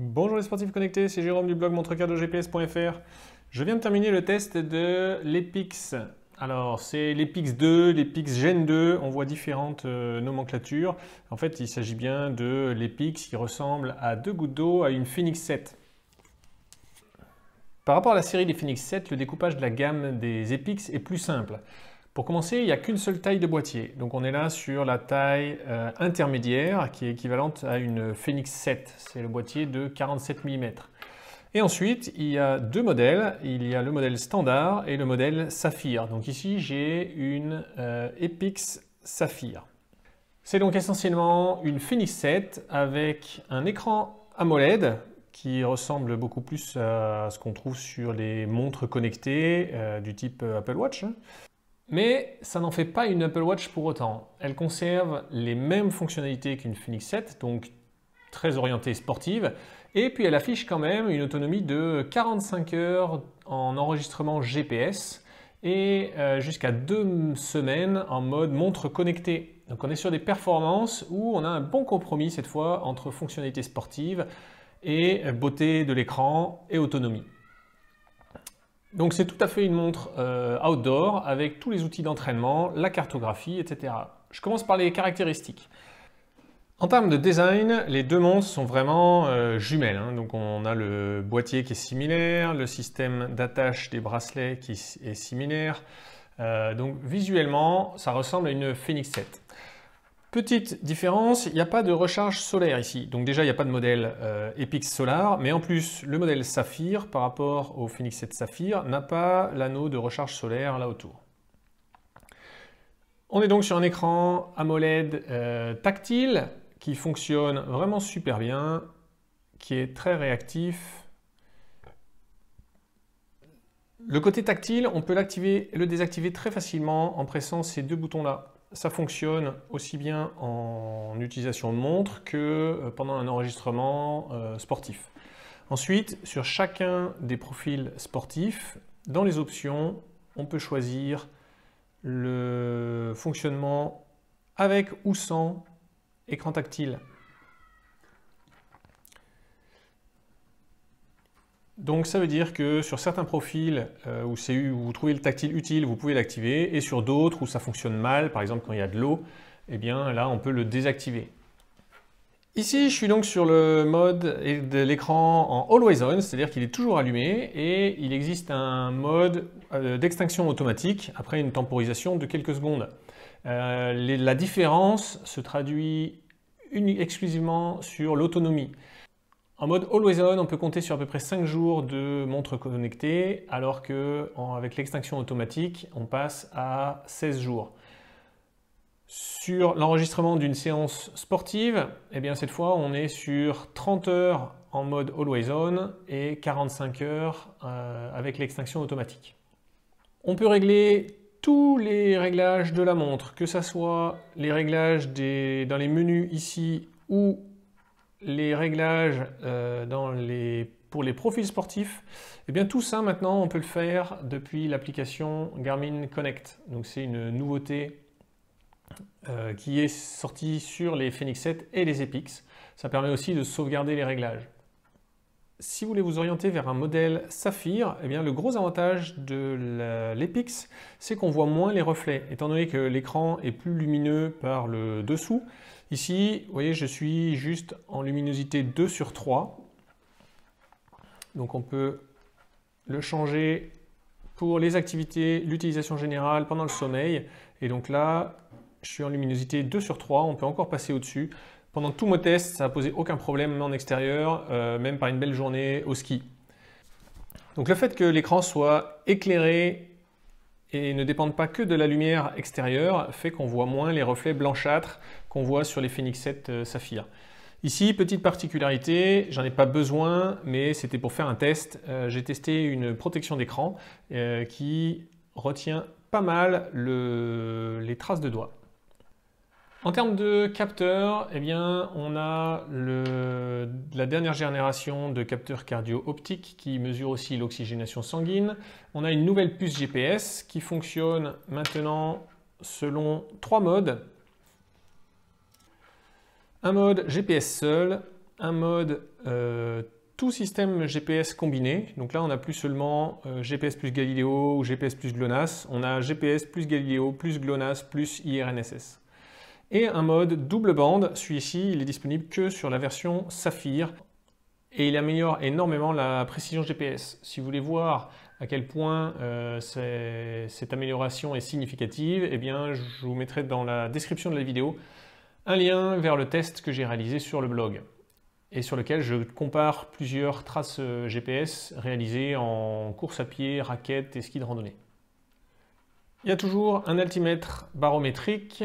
Bonjour les sportifs connectés, c'est Jérôme du blog montrecardogps.fr. Je viens de terminer le test de l'Epix. Alors, c'est l'Epix 2, l'Epix Gen 2, on voit différentes euh, nomenclatures. En fait, il s'agit bien de l'Epix qui ressemble à deux gouttes d'eau à une Phoenix 7. Par rapport à la série des Phoenix 7, le découpage de la gamme des Epix est plus simple. Pour commencer, il n'y a qu'une seule taille de boîtier. Donc on est là sur la taille euh, intermédiaire qui est équivalente à une Phoenix 7. C'est le boîtier de 47 mm. Et ensuite, il y a deux modèles. Il y a le modèle standard et le modèle saphir. Donc ici, j'ai une euh, Epix saphir. C'est donc essentiellement une Phoenix 7 avec un écran AMOLED qui ressemble beaucoup plus à ce qu'on trouve sur les montres connectées euh, du type Apple Watch mais ça n'en fait pas une Apple Watch pour autant. Elle conserve les mêmes fonctionnalités qu'une Phoenix 7, donc très orientée sportive, et puis elle affiche quand même une autonomie de 45 heures en enregistrement GPS et euh, jusqu'à deux semaines en mode montre connectée. Donc on est sur des performances où on a un bon compromis cette fois entre fonctionnalités sportives et euh, beauté de l'écran et autonomie. Donc c'est tout à fait une montre euh, outdoor avec tous les outils d'entraînement, la cartographie, etc. Je commence par les caractéristiques. En termes de design, les deux montres sont vraiment euh, jumelles. Hein. Donc on a le boîtier qui est similaire, le système d'attache des bracelets qui est similaire. Euh, donc visuellement, ça ressemble à une Phoenix 7. Petite différence, il n'y a pas de recharge solaire ici. Donc déjà, il n'y a pas de modèle euh, Epix Solar, mais en plus, le modèle Saphir, par rapport au Phoenix 7 Saphir, n'a pas l'anneau de recharge solaire là autour. On est donc sur un écran AMOLED euh, tactile qui fonctionne vraiment super bien, qui est très réactif. Le côté tactile, on peut l'activer et le désactiver très facilement en pressant ces deux boutons-là. Ça fonctionne aussi bien en utilisation de montre que euh, pendant un enregistrement euh, sportif. Ensuite, sur chacun des profils sportifs, dans les options, on peut choisir le fonctionnement avec ou sans écran tactile. Donc ça veut dire que sur certains profils euh, où, vous trouvez le tactile utile, vous pouvez l'activer, et sur d'autres où ça fonctionne mal, par exemple quand il y a de l'eau, eh bien là on peut le désactiver. Ici, je suis donc sur le mode de l'écran en Always On, c'est-à-dire qu'il est toujours allumé et il existe un mode euh, d'extinction automatique après une temporisation de quelques secondes. Euh, la différence se traduit exclusivement sur l'autonomie. En mode always on, on peut compter sur à peu près 5 jours de montre connectée, alors que avec l'extinction automatique, on passe à 16 jours. Sur l'enregistrement d'une séance sportive, eh bien cette fois on est sur 30 heures en mode always on et 45 heures euh, avec l'extinction automatique. On peut régler tous les réglages de la montre, que ce soit les réglages des, dans les menus ici ou les réglages euh, pour les profils sportifs, eh bien tout ça maintenant on peut le faire depuis l'application Garmin Connect. Donc c'est une nouveauté euh, qui est sortie sur les Phoenix 7 et les Epix. Ça permet aussi de sauvegarder les réglages. Si vous voulez vous orienter vers un modèle saphir, eh bien le gros avantage de l'Epix, c'est qu'on voit moins les reflets. Étant donné que l'écran est plus lumineux par le dessous, Ici, vous voyez, je suis juste en luminosité 2 sur 3. Donc on peut le changer pour les activités, l'utilisation générale pendant le sommeil. Et donc là, je suis en luminosité 2 sur 3, on peut encore passer au-dessus. Pendant tout mon test, ça n'a posé aucun problème, en extérieur, euh, même par une belle journée au ski. Donc le fait que l'écran soit éclairé et ne dépendent pas que de la lumière extérieure, fait qu'on voit moins les reflets blanchâtres qu'on voit sur les Phoenix 7 euh, Saphir. Ici, petite particularité, j'en ai pas besoin, mais c'était pour faire un test. Euh, j'ai testé une protection d'écran euh, qui retient pas mal le... les traces de doigts. En termes de capteurs, eh bien, on a la dernière génération de capteurs cardio-optiques qui mesure aussi l'oxygénation sanguine. On a une nouvelle puce GPS qui fonctionne maintenant selon trois modes. Un mode GPS seul, un mode euh, tout système GPS combiné. Donc là, on n'a plus seulement euh, GPS plus Galileo ou GPS plus GLONASS, on a GPS plus Galileo plus GLONASS plus IRNSS et un mode double bande. Celui-ci, il est disponible que sur la version Saphir et il améliore énormément la précision GPS. Si vous voulez voir à quel point euh, cette amélioration est significative, eh bien, je vous mettrai dans la description de la vidéo un lien vers le test que j'ai réalisé sur le blog et sur lequel je compare plusieurs traces euh, GPS réalisées en course à pied, raquettes et ski de randonnée. Il y a toujours un altimètre barométrique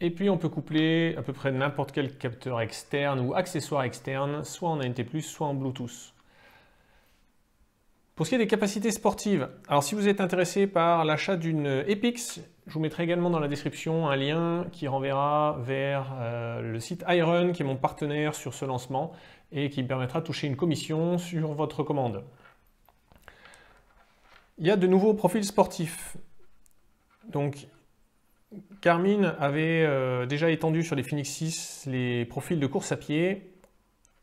et puis on peut coupler à peu près n'importe quel capteur externe ou accessoire externe, soit en ANT+, soit en Bluetooth. Pour ce qui est des capacités sportives, alors si vous êtes intéressé par l'achat d'une Epix, je vous mettrai également dans la description un lien qui renverra vers euh, le site Iron, qui est mon partenaire sur ce lancement et qui me permettra de toucher une commission sur votre commande. Il y a de nouveaux profils sportifs. Donc Carmine avait euh, déjà étendu sur les Phoenix 6 les profils de course à pied.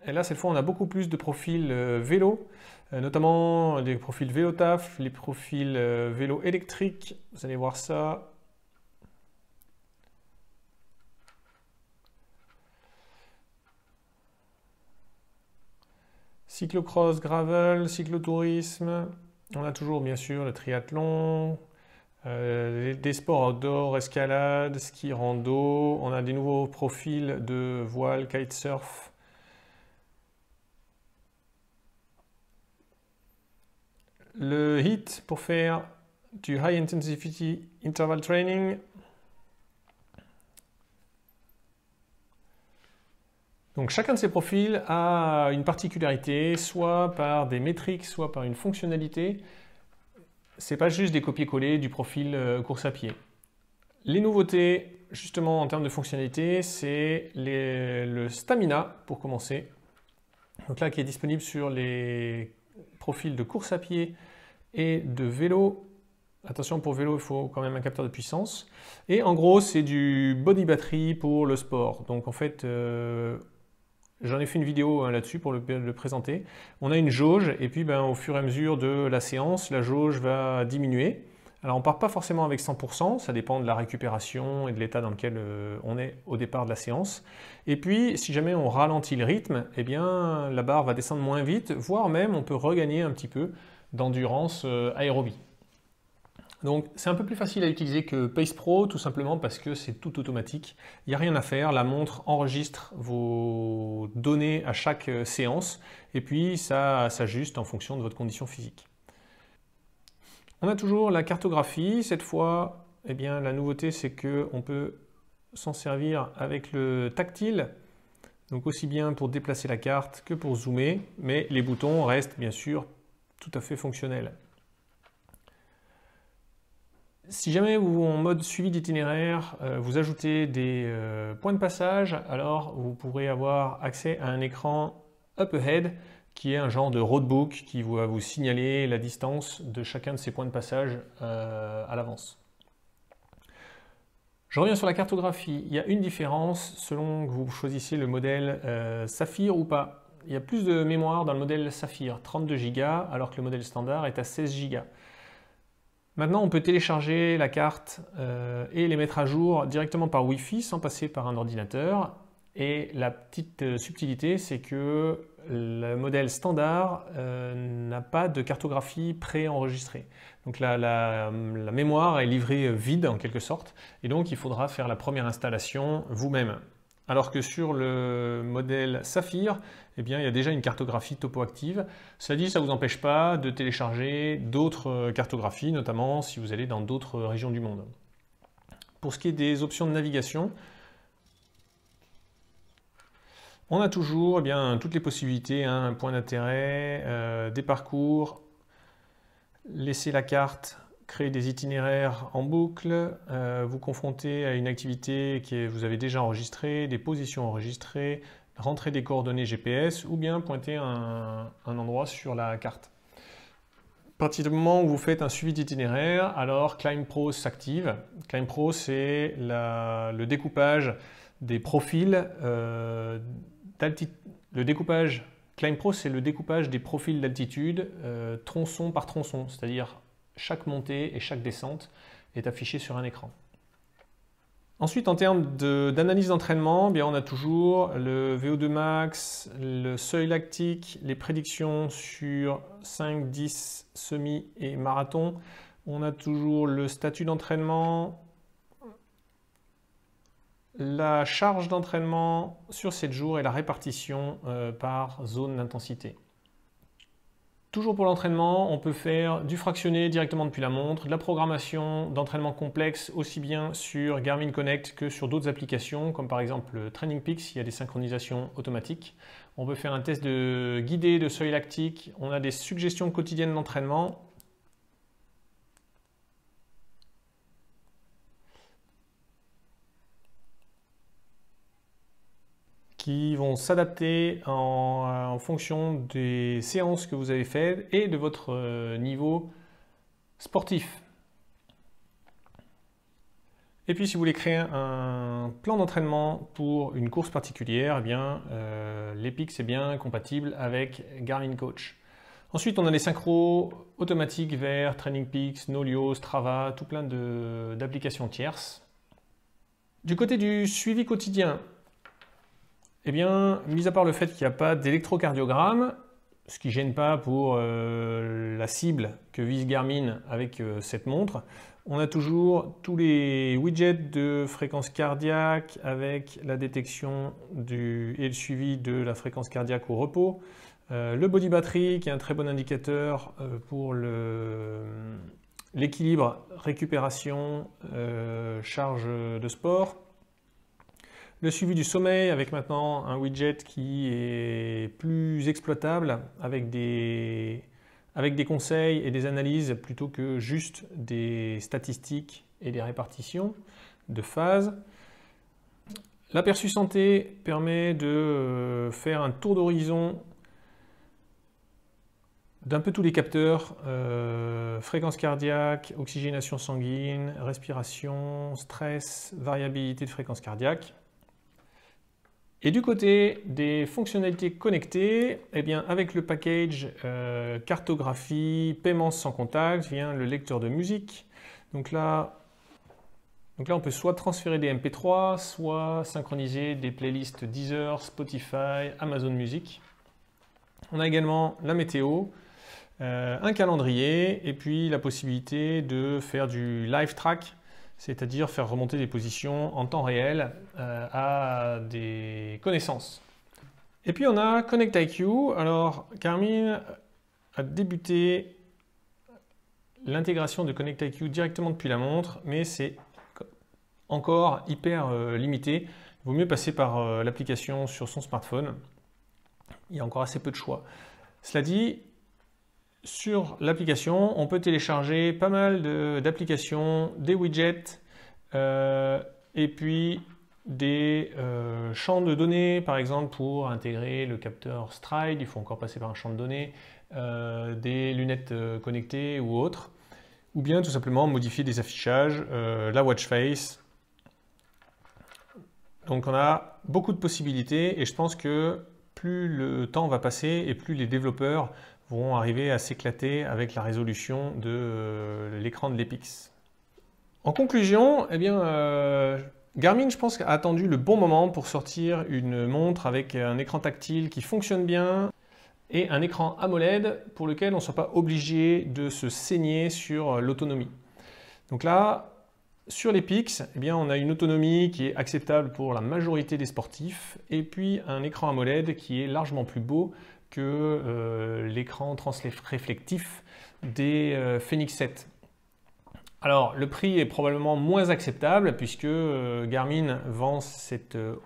Et là, cette fois, on a beaucoup plus de profils euh, vélo, euh, notamment des profils vélo taf, les profils vélo électrique. Vous allez voir ça. Cyclocross, gravel, cyclotourisme. On a toujours, bien sûr, le triathlon, euh, des sports outdoor, escalade, ski rando. On a des nouveaux profils de voile, kitesurf. Le HIT pour faire du High Intensity Interval Training. Donc chacun de ces profils a une particularité, soit par des métriques, soit par une fonctionnalité c'est pas juste des copier-coller du profil euh, course à pied. Les nouveautés, justement, en termes de fonctionnalités, c'est le stamina, pour commencer. Donc là, qui est disponible sur les profils de course à pied et de vélo. Attention, pour vélo, il faut quand même un capteur de puissance. Et en gros, c'est du body battery pour le sport. Donc en fait, euh, J'en ai fait une vidéo hein, là-dessus pour le, présenter. On a une jauge et puis ben, au fur et à mesure de la séance, la jauge va diminuer. Alors on part pas forcément avec 100%, ça dépend de la récupération et de l'état dans lequel euh, on est au départ de la séance. Et puis si jamais on ralentit le rythme, eh bien la barre va descendre moins vite, voire même on peut regagner un petit peu d'endurance euh, aérobie. Donc c'est un peu plus facile à utiliser que Pace Pro, tout simplement parce que c'est tout automatique. Il n'y a rien à faire, la montre enregistre vos données à chaque euh, séance, et puis ça s'ajuste en fonction de votre condition physique. On a toujours la cartographie, cette fois, eh bien, la nouveauté c'est qu'on peut s'en servir avec le tactile, donc aussi bien pour déplacer la carte que pour zoomer, mais les boutons restent bien sûr tout à fait fonctionnels. Si jamais vous, en mode suivi d'itinéraire, euh, vous ajoutez des euh, points de passage, alors vous pourrez avoir accès à un écran up ahead qui est un genre de roadbook qui va vous signaler la distance de chacun de ces points de passage euh, à l'avance. Je reviens sur la cartographie. Il y a une différence selon que vous choisissez le modèle Saphir ou pas. Il y a plus de mémoire dans le modèle Saphir, 32 Go, alors que le modèle standard est à 16 Go. Maintenant, on peut télécharger la carte euh, et les mettre à jour directement par Wi-Fi sans passer par un ordinateur. Et la petite euh, subtilité, c'est que le modèle standard euh, n'a pas de cartographie préenregistrée. Donc la mémoire est livrée vide en quelque sorte, et donc il faudra faire la première installation vous-même. Alors que sur le modèle Saphir, eh bien, il y a déjà une cartographie topoactive. Cela dit, ça ne vous empêche pas de télécharger d'autres euh, cartographies, notamment si vous allez dans d'autres régions du monde. Pour ce qui est des options de navigation, on a toujours eh bien, toutes les possibilités, hein, un point d'intérêt, euh, des parcours, laisser la carte, créer des itinéraires en boucle, euh, vous confronter à une activité que vous avez déjà enregistrée, des positions enregistrées, rentrer des coordonnées GPS ou bien pointer un, endroit sur la carte. À partir du moment où vous faites un suivi d'itinéraire, alors Climb s'active. Climb c'est le découpage des profils d'altitude. Le découpage Climb c'est le découpage des profils d'altitude tronçon par tronçon, c'est-à-dire chaque montée et chaque descente est affichée sur un écran. Ensuite, en termes d'analyse d'entraînement, eh bien on a toujours le VO2 max, le seuil lactique, les prédictions sur 5, 10, semi et marathon. On a toujours le statut d'entraînement, la charge d'entraînement sur 7 jours et la répartition euh, par zone d'intensité. Toujours pour l'entraînement, on peut faire du fractionné directement depuis la montre, de la programmation, d'entraînement complexe aussi bien sur Garmin Connect que sur d'autres applications comme par exemple Training Peaks, il y a des synchronisations automatiques. On peut faire un test de guidé de seuil lactique, on a des suggestions quotidiennes d'entraînement qui vont s'adapter euh, en, fonction des séances que vous avez faites et de votre euh, niveau sportif. Et puis si vous voulez créer un plan d'entraînement pour une course particulière, eh bien euh, l'EPIC c'est bien compatible avec Garmin Coach. Ensuite, on a les synchros automatiques vers Training Peaks, Nolio, Strava, tout plein d'applications tierces. Du côté du suivi quotidien, eh bien, mis à part le fait qu'il n'y a pas d'électrocardiogramme, ce qui ne gêne pas pour euh, la cible que vise Garmin avec euh, cette montre, on a toujours tous les widgets de fréquence cardiaque avec la détection et le suivi de la fréquence cardiaque au repos. Euh, le body battery qui est un très bon indicateur pour l'équilibre récupération charge de sport. Le suivi du sommeil avec maintenant un widget qui est plus exploitable avec des, avec des conseils et des analyses plutôt que juste des statistiques et des répartitions de phases. L'aperçu santé permet de euh, faire un tour d'horizon d'un peu tous les capteurs, euh, fréquence cardiaque, oxygénation sanguine, respiration, stress, variabilité de fréquence cardiaque. Et du côté des fonctionnalités connectées, eh bien avec le package euh, cartographie, paiement sans contact, vient le lecteur de musique. Donc là, donc là, on peut soit transférer des MP3, soit synchroniser des playlists Deezer, Spotify, Amazon Music. On a également la météo, euh, un calendrier et puis la possibilité de faire du live track c'est-à-dire faire remonter des positions en temps réel euh, à des connaissances. Et puis on a Connect IQ. Alors Carmine a débuté l'intégration de Connect IQ directement depuis la montre, mais c'est encore hyper euh, limité. Il vaut mieux passer par euh, l'application sur son smartphone. Il y a encore assez peu de choix. Cela dit, sur l'application, on peut télécharger pas mal d'applications, des widgets euh, et puis des euh, champs de données, par exemple pour intégrer le capteur Stride, il faut encore passer par un champ de données, euh, des lunettes connectées ou autres, ou bien tout simplement modifier des affichages, la watch face. Donc on a beaucoup de possibilités et je pense que plus le temps va passer et plus les développeurs arriver à s'éclater avec la résolution de euh, l'écran de l'Epix. En conclusion, et eh bien, euh, Garmin, je pense, a attendu le bon moment pour sortir une montre avec un écran tactile qui fonctionne bien et un écran AMOLED pour lequel on ne soit pas obligé de se saigner sur l'autonomie. Donc là, sur l'Epix, et eh bien, on a une autonomie qui est acceptable pour la majorité des sportifs et puis un écran AMOLED qui est largement plus beau que euh, l'écran transréflectif des Phoenix euh, 7. Alors le prix est probablement moins acceptable puisque euh, Garmin vend cette euh,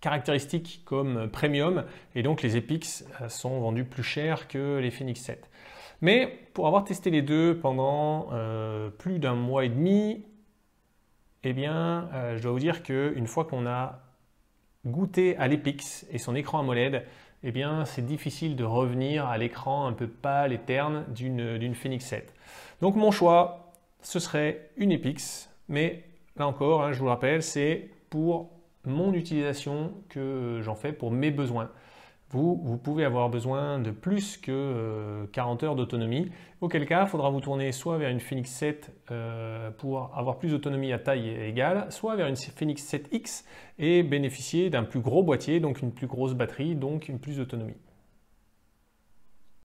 caractéristique comme premium et donc les Epix sont vendus plus cher que les Phoenix 7. Mais pour avoir testé les deux pendant plus d'un mois et demi, eh bien je dois vous dire qu'une fois qu'on a goûté à l'Epix et son écran AMOLED, eh bien c'est difficile de revenir à l'écran un peu pâle et terne d'une Phoenix 7. Donc mon choix, ce serait une Epix, mais là encore, hein, je vous le rappelle, c'est pour mon utilisation que j'en fais, pour mes besoins vous, pouvez avoir besoin de plus que 40 euh, heures d'autonomie, auquel cas, il faudra vous tourner soit vers une Phoenix 7 euh, pour avoir plus d'autonomie à taille égale, soit vers une Phoenix 7X et bénéficier d'un plus gros boîtier, donc une plus grosse batterie, donc une plus d'autonomie.